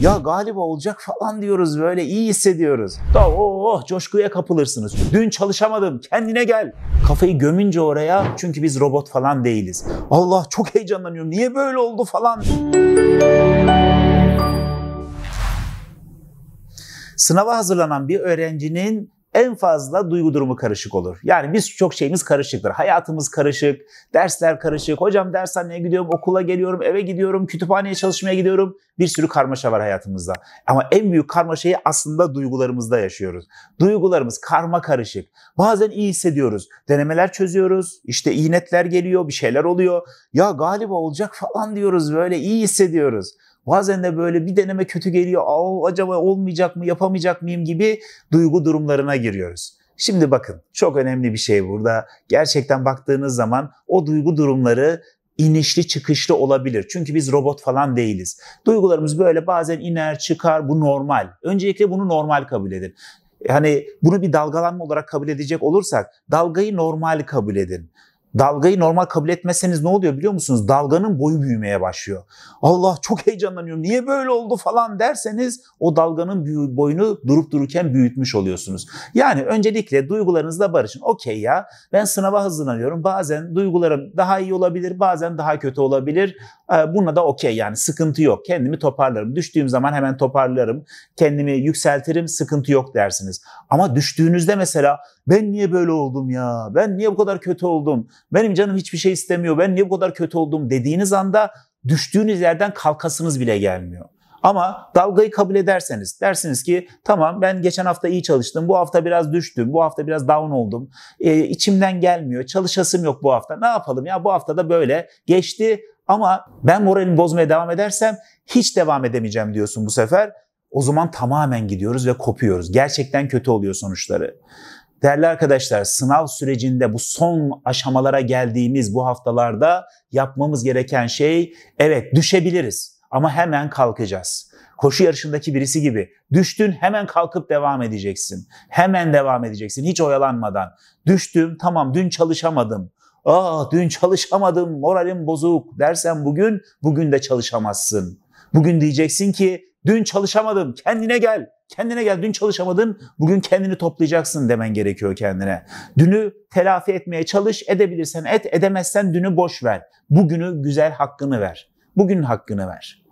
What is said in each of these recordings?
Ya galiba olacak falan diyoruz böyle iyi hissediyoruz. Da oh, oh coşkuya kapılırsınız. Dün çalışamadım kendine gel. Kafayı gömünce oraya çünkü biz robot falan değiliz. Allah çok heyecanlanıyorum niye böyle oldu falan. Sınava hazırlanan bir öğrencinin en fazla duygu durumu karışık olur. Yani biz çok şeyimiz karışıktır. Hayatımız karışık, dersler karışık. Hocam dershaneye gidiyorum, okula geliyorum, eve gidiyorum, kütüphaneye çalışmaya gidiyorum. Bir sürü karmaşa var hayatımızda. Ama en büyük karmaşayı aslında duygularımızda yaşıyoruz. Duygularımız karma karışık. Bazen iyi hissediyoruz. Denemeler çözüyoruz. İşte iyi geliyor, bir şeyler oluyor. Ya galiba olacak falan diyoruz böyle iyi hissediyoruz. Bazen de böyle bir deneme kötü geliyor. Aa, acaba olmayacak mı, yapamayacak mıyım gibi duygu durumlarına giriyoruz. Şimdi bakın çok önemli bir şey burada. Gerçekten baktığınız zaman o duygu durumları inişli çıkışlı olabilir. Çünkü biz robot falan değiliz. Duygularımız böyle bazen iner çıkar bu normal. Öncelikle bunu normal kabul edin. Hani bunu bir dalgalanma olarak kabul edecek olursak dalgayı normal kabul edin. Dalgayı normal kabul etmezseniz ne oluyor biliyor musunuz? Dalganın boyu büyümeye başlıyor. Allah çok heyecanlanıyorum niye böyle oldu falan derseniz o dalganın boyunu durup dururken büyütmüş oluyorsunuz. Yani öncelikle duygularınızla barışın. Okey ya ben sınava hazırlanıyorum. Bazen duygularım daha iyi olabilir bazen daha kötü olabilir. Ee, Buna da okey yani sıkıntı yok. Kendimi toparlarım. Düştüğüm zaman hemen toparlarım. Kendimi yükseltirim sıkıntı yok dersiniz. Ama düştüğünüzde mesela ben niye böyle oldum ya? Ben niye bu kadar kötü oldum? Benim canım hiçbir şey istemiyor. Ben niye bu kadar kötü oldum dediğiniz anda düştüğünüz yerden kalkasınız bile gelmiyor. Ama dalgayı kabul ederseniz dersiniz ki tamam ben geçen hafta iyi çalıştım, bu hafta biraz düştüm, bu hafta biraz down oldum, e, içimden gelmiyor, çalışasım yok bu hafta. Ne yapalım ya bu hafta da böyle geçti ama ben moralimi bozmaya devam edersem hiç devam edemeyeceğim diyorsun bu sefer. O zaman tamamen gidiyoruz ve kopuyoruz. Gerçekten kötü oluyor sonuçları. Değerli arkadaşlar, sınav sürecinde bu son aşamalara geldiğimiz bu haftalarda yapmamız gereken şey evet düşebiliriz ama hemen kalkacağız. Koşu yarışındaki birisi gibi düştün hemen kalkıp devam edeceksin. Hemen devam edeceksin hiç oyalanmadan. Düştüm tamam dün çalışamadım. Aa ah, dün çalışamadım moralim bozuk dersen bugün bugün de çalışamazsın. Bugün diyeceksin ki Dün çalışamadım. Kendine gel. Kendine gel. Dün çalışamadın. Bugün kendini toplayacaksın demen gerekiyor kendine. Dünü telafi etmeye çalış. Edebilirsen et. Edemezsen dünü boş ver. Bugünü güzel hakkını ver. Bugün hakkını ver.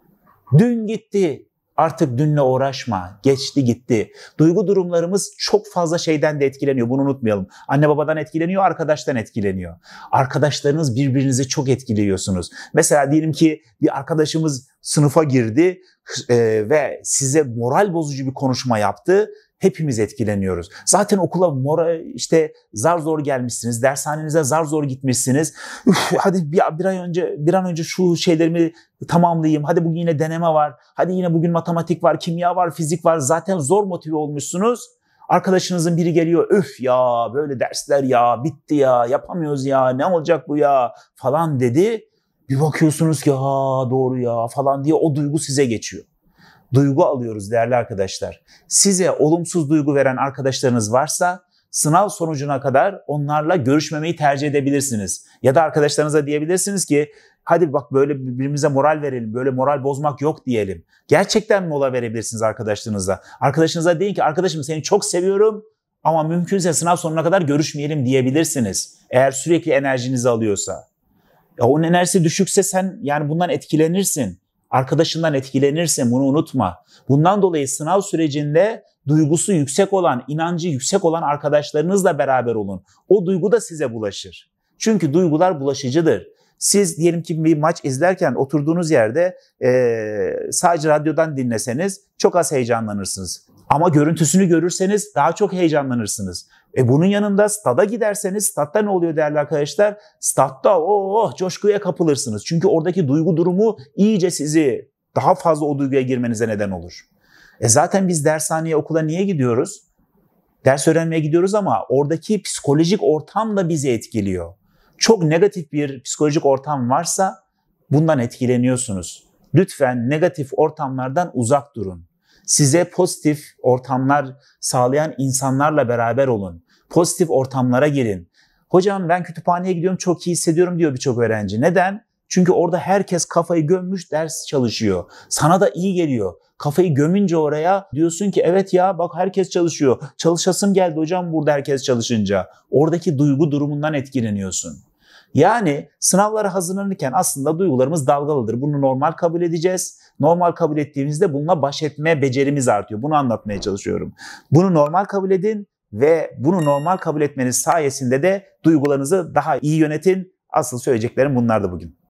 Dün gitti. Artık dünle uğraşma. Geçti gitti. Duygu durumlarımız çok fazla şeyden de etkileniyor. Bunu unutmayalım. Anne babadan etkileniyor, arkadaştan etkileniyor. Arkadaşlarınız birbirinizi çok etkiliyorsunuz. Mesela diyelim ki bir arkadaşımız sınıfa girdi e, ve size moral bozucu bir konuşma yaptı Hepimiz etkileniyoruz. Zaten okula mora işte zar zor gelmişsiniz. Dershanenize zar zor gitmişsiniz. Üf, hadi bir, bir ay önce bir an önce şu şeylerimi tamamlayayım. Hadi bugün yine deneme var. Hadi yine bugün matematik var, kimya var, fizik var. Zaten zor motive olmuşsunuz. Arkadaşınızın biri geliyor. Öf ya böyle dersler ya bitti ya yapamıyoruz ya ne olacak bu ya falan dedi. Bir bakıyorsunuz ki ha doğru ya falan diye o duygu size geçiyor duygu alıyoruz değerli arkadaşlar. Size olumsuz duygu veren arkadaşlarınız varsa sınav sonucuna kadar onlarla görüşmemeyi tercih edebilirsiniz. Ya da arkadaşlarınıza diyebilirsiniz ki hadi bak böyle birbirimize moral verelim, böyle moral bozmak yok diyelim. Gerçekten mi mola verebilirsiniz arkadaşlarınıza. Arkadaşınıza deyin ki arkadaşım seni çok seviyorum ama mümkünse sınav sonuna kadar görüşmeyelim diyebilirsiniz. Eğer sürekli enerjinizi alıyorsa. Ya onun enerjisi düşükse sen yani bundan etkilenirsin arkadaşından etkilenirse bunu unutma. Bundan dolayı sınav sürecinde duygusu yüksek olan, inancı yüksek olan arkadaşlarınızla beraber olun. O duygu da size bulaşır. Çünkü duygular bulaşıcıdır. Siz diyelim ki bir maç izlerken oturduğunuz yerde e, sadece radyodan dinleseniz çok az heyecanlanırsınız. Ama görüntüsünü görürseniz daha çok heyecanlanırsınız. E bunun yanında stada giderseniz statta ne oluyor değerli arkadaşlar? Statta oh, oh coşkuya kapılırsınız. Çünkü oradaki duygu durumu iyice sizi daha fazla o duyguya girmenize neden olur. E zaten biz dershaneye okula niye gidiyoruz? Ders öğrenmeye gidiyoruz ama oradaki psikolojik ortam da bizi etkiliyor. Çok negatif bir psikolojik ortam varsa bundan etkileniyorsunuz. Lütfen negatif ortamlardan uzak durun. Size pozitif ortamlar sağlayan insanlarla beraber olun. Pozitif ortamlara girin. Hocam ben kütüphaneye gidiyorum çok iyi hissediyorum diyor birçok öğrenci. Neden? Çünkü orada herkes kafayı gömmüş ders çalışıyor. Sana da iyi geliyor. Kafayı gömünce oraya diyorsun ki evet ya bak herkes çalışıyor. Çalışasım geldi hocam burada herkes çalışınca. Oradaki duygu durumundan etkileniyorsun. Yani sınavlara hazırlanırken aslında duygularımız dalgalıdır. Bunu normal kabul edeceğiz. Normal kabul ettiğimizde bununla baş etme becerimiz artıyor. Bunu anlatmaya çalışıyorum. Bunu normal kabul edin ve bunu normal kabul etmeniz sayesinde de duygularınızı daha iyi yönetin. Asıl söyleyeceklerim bunlardı bugün.